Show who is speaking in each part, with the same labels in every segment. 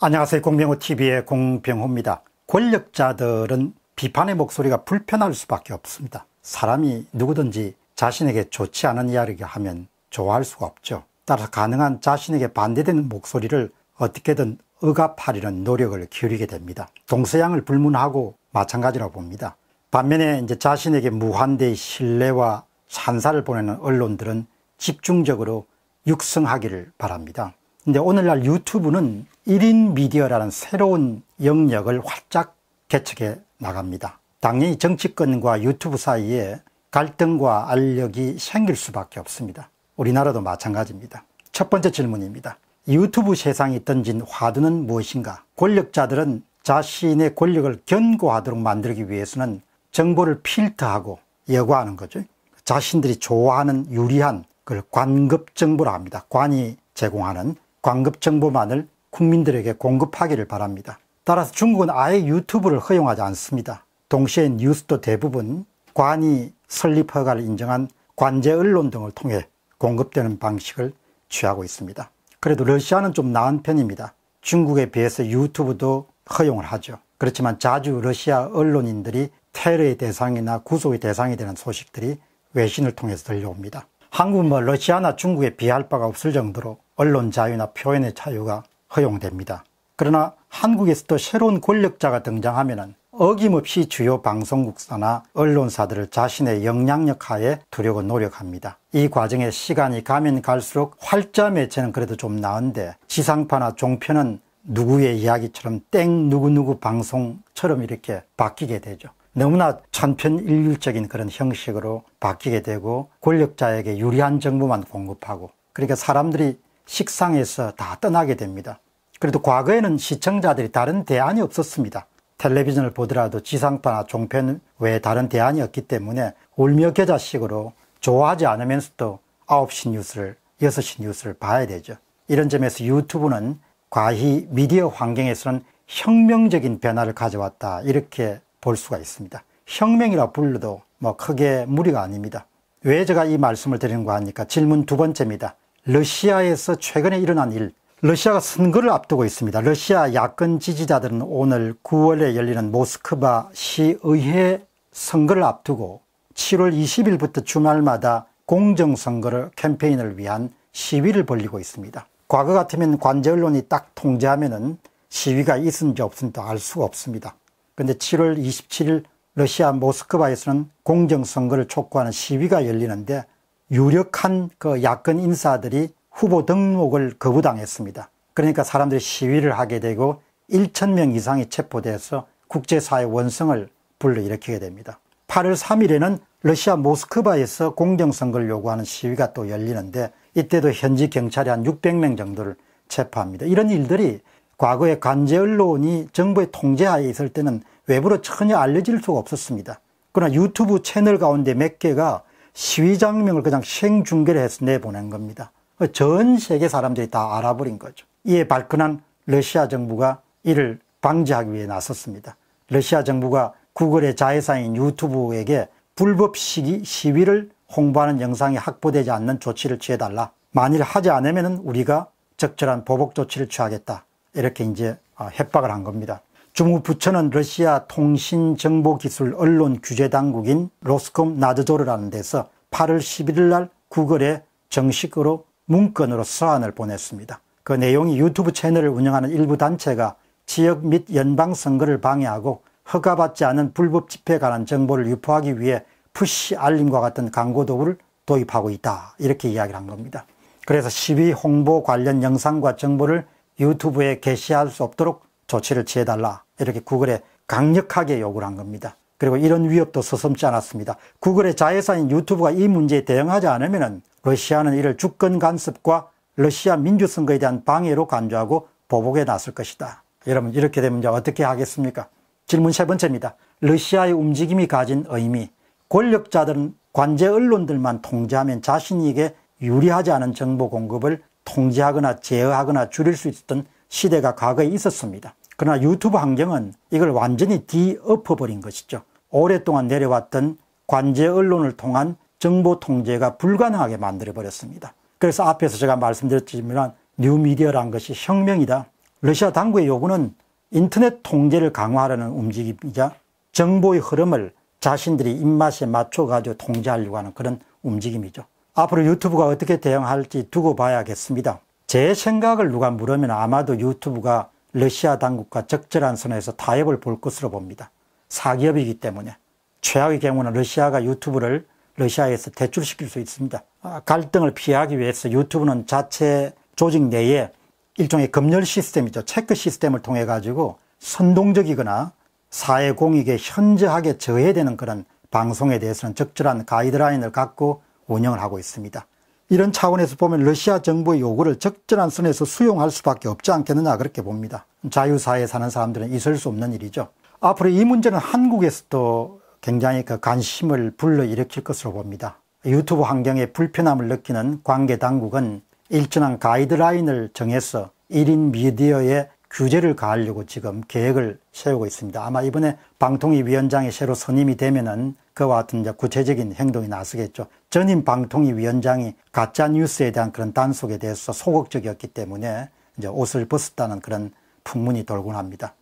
Speaker 1: 안녕하세요. 공병호TV의 공병호입니다. 권력자들은 비판의 목소리가 불편할 수밖에 없습니다. 사람이 누구든지 자신에게 좋지 않은 이야기를 하면 좋아할 수가 없죠. 따라서 가능한 자신에게 반대되는 목소리를 어떻게든 억압하려는 노력을 기울이게 됩니다. 동서양을 불문하고 마찬가지라고 봅니다. 반면에 이제 자신에게 무한대의 신뢰와 찬사를 보내는 언론들은 집중적으로 육성하기를 바랍니다. 근데 오늘날 유튜브는 1인 미디어라는 새로운 영역을 활짝 개척해 나갑니다. 당연히 정치권과 유튜브 사이에 갈등과 알력이 생길 수밖에 없습니다. 우리나라도 마찬가지입니다. 첫 번째 질문입니다. 유튜브 세상이 던진 화두는 무엇인가? 권력자들은 자신의 권력을 견고하도록 만들기 위해서는 정보를 필터하고 여과하는 거죠. 자신들이 좋아하는 유리한 그걸 관급 정보라 합니다. 관이 제공하는 관급 정보만을 국민들에게 공급하기를 바랍니다. 따라서 중국은 아예 유튜브를 허용하지 않습니다. 동시에 뉴스도 대부분 관이 설립 허가를 인정한 관제 언론 등을 통해 공급되는 방식을 취하고 있습니다. 그래도 러시아는 좀 나은 편입니다. 중국에 비해서 유튜브도 허용을 하죠. 그렇지만 자주 러시아 언론인들이 테러의 대상이나 구속의 대상이 되는 소식들이 외신을 통해서 들려옵니다. 한국은 뭐 러시아나 중국에 비할 바가 없을 정도로 언론 자유나 표현의 자유가 허용됩니다. 그러나 한국에서 도 새로운 권력자가 등장하면 어김없이 주요 방송국사나 언론사들을 자신의 영향력 하에 두려고 노력합니다. 이 과정에 시간이 가면 갈수록 활자 매체는 그래도 좀 나은데 지상파나 종편은 누구의 이야기처럼 땡 누구누구 방송처럼 이렇게 바뀌게 되죠. 너무나 천편일률적인 그런 형식으로 바뀌게 되고 권력자에게 유리한 정보만 공급하고 그러니까 사람들이 식상에서 다 떠나게 됩니다. 그래도 과거에는 시청자들이 다른 대안이 없었습니다. 텔레비전을 보더라도 지상파나 종편 외에 다른 대안이 없기 때문에 울며 겨자식으로 좋아하지 않으면서도 9시 뉴스를, 6시 뉴스를 봐야 되죠. 이런 점에서 유튜브는 과히 미디어 환경에서는 혁명적인 변화를 가져왔다. 이렇게 볼 수가 있습니다. 혁명이라 불러도 뭐 크게 무리가 아닙니다. 왜 제가 이 말씀을 드리는가 하니까 질문 두 번째입니다. 러시아에서 최근에 일어난 일, 러시아가 선거를 앞두고 있습니다. 러시아 야권 지지자들은 오늘 9월에 열리는 모스크바 시의회 선거를 앞두고 7월 20일부터 주말마다 공정선거를 캠페인을 위한 시위를 벌리고 있습니다. 과거 같으면 관제 언론이 딱 통제하면은 시위가 있은지 없은지 알 수가 없습니다. 근데 7월 27일 러시아 모스크바에서는 공정선거를 촉구하는 시위가 열리는데 유력한 그 야권 인사들이 후보 등록을 거부당했습니다. 그러니까 사람들이 시위를 하게 되고 1천 명 이상이 체포돼서 국제사회 원성을 불러일으키게 됩니다. 8월 3일에는 러시아 모스크바에서 공정선거를 요구하는 시위가 또 열리는데 이때도 현지 경찰이 한 600명 정도를 체포합니다. 이런 일들이 과거에 관제 언론이 정부의 통제하에 있을 때는 외부로 전혀 알려질 수가 없었습니다. 그러나 유튜브 채널 가운데 몇 개가 시위 장면을 그냥 생중계를 해서 내보낸 겁니다. 그 전 세계 사람들이 다 알아버린 거죠. 이에 발끈한 러시아 정부가 이를 방지하기 위해 나섰습니다. 러시아 정부가 구글의 자회사인 유튜브에게 불법 시기, 시위를 홍보하는 영상이 확보되지 않는 조치를 취해달라. 만일 하지 않으면 우리가 적절한 보복 조치를 취하겠다. 이렇게 이제 아, 협박을 한 겁니다. 중국 부처는 러시아 통신정보기술 언론 규제 당국인 로스콤 나드조르라는 데서 8월 11일 날 구글에 정식으로 문건으로 서한을 보냈습니다. 그 내용이 유튜브 채널을 운영하는 일부 단체가 지역 및 연방 선거를 방해하고 허가받지 않은 불법 집회에 관한 정보를 유포하기 위해 푸시 알림과 같은 광고 도구를 도입하고 있다. 이렇게 이야기를 한 겁니다. 그래서 시위 홍보 관련 영상과 정보를 유튜브에 게시할 수 없도록 조치를 취해달라 이렇게 구글에 강력하게 요구를 한 겁니다. 그리고 이런 위협도 서슴지 않았습니다. 구글의 자회사인 유튜브가 이 문제에 대응하지 않으면 러시아는 이를 주권 간섭과 러시아 민주선거에 대한 방해로 간주하고 보복에 나설 것이다. 여러분 이렇게 되면 이제 어떻게 하겠습니까? 질문 세 번째입니다. 러시아의 움직임이 가진 의미. 권력자들은 관제 언론들만 통제하면 자신에게 유리하지 않은 정보 공급을 통제하거나 제어하거나 줄일 수 있었던 시대가 과거에 있었습니다. 그러나 유튜브 환경은 이걸 완전히 뒤엎어버린 것이죠. 오랫동안 내려왔던 관제 언론을 통한 정보 통제가 불가능하게 만들어버렸습니다. 그래서 앞에서 제가 말씀드렸지만 뉴미디어란 것이 혁명이다. 러시아 당국의 요구는 인터넷 통제를 강화하려는 움직임이자 정보의 흐름을 자신들이 입맛에 맞춰가지고 통제하려고 하는 그런 움직임이죠. 앞으로 유튜브가 어떻게 대응할지 두고 봐야겠습니다. 제 생각을 누가 물으면 아마도 유튜브가 러시아 당국과 적절한 선에서 타협을 볼 것으로 봅니다. 사기업이기 때문에. 최악의 경우는 러시아가 유튜브를 러시아에서 대출시킬 수 있습니다. 아, 갈등을 피하기 위해서 유튜브는 자체 조직 내에 일종의 검열 시스템이죠. 체크 시스템을 통해 가지고 선동적이거나 사회 공익에 현저하게 저해되는 그런 방송에 대해서는 적절한 가이드라인을 갖고 운영을 하고 있습니다. 이런 차원에서 보면 러시아 정부의 요구를 적절한 선에서 수용할 수밖에 없지 않겠느냐 그렇게 봅니다. 자유사회에 사는 사람들은 있을 수 없는 일이죠. 앞으로 이 문제는 한국에서도 굉장히 그 관심을 불러일으킬 것으로 봅니다. 유튜브 환경에 불편함을 느끼는 관계 당국은 일정한 가이드라인을 정해서 1인 미디어에 규제를 가하려고 지금 계획을 세우고 있습니다. 아마 이번에 방통위 위원장이 새로 선임이 되면은 그와 같은 이제 구체적인 행동이 나서겠죠. 전임 방통위 위원장이 가짜 뉴스에 대한 그런 단속에 대해서 소극적이었기 때문에 이제 옷을 벗었다는 그런 풍문이 돌곤 합니다.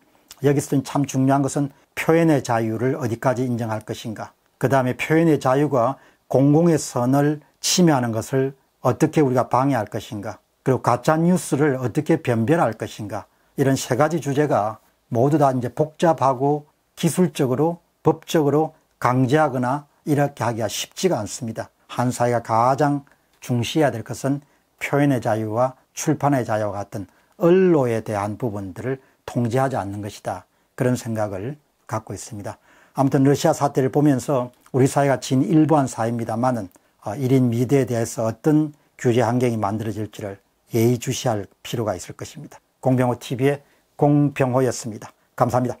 Speaker 1: 여기서 참 중요한 것은 표현의 자유를 어디까지 인정할 것인가. 그 다음에 표현의 자유가 공공의 선을 침해하는 것을 어떻게 우리가 방해할 것인가. 그리고 가짜뉴스를 어떻게 변별할 것인가. 이런 세 가지 주제가 모두 다 이제 복잡하고 기술적으로 법적으로 강제하거나 이렇게 하기가 쉽지가 않습니다. 한 사회가 가장 중시해야 될 것은 표현의 자유와 출판의 자유와 같은 언로에 대한 부분들을 통제하지 않는 것이다. 그런 생각을 갖고 있습니다. 아무튼 러시아 사태를 보면서 우리 사회가 진일보한 사회입니다만은 1인 어, 미디에 대해서 어떤 규제 환경이 만들어질지를 예의주시할 필요가 있을 것입니다. 공병호 TV의 공병호였습니다. 감사합니다.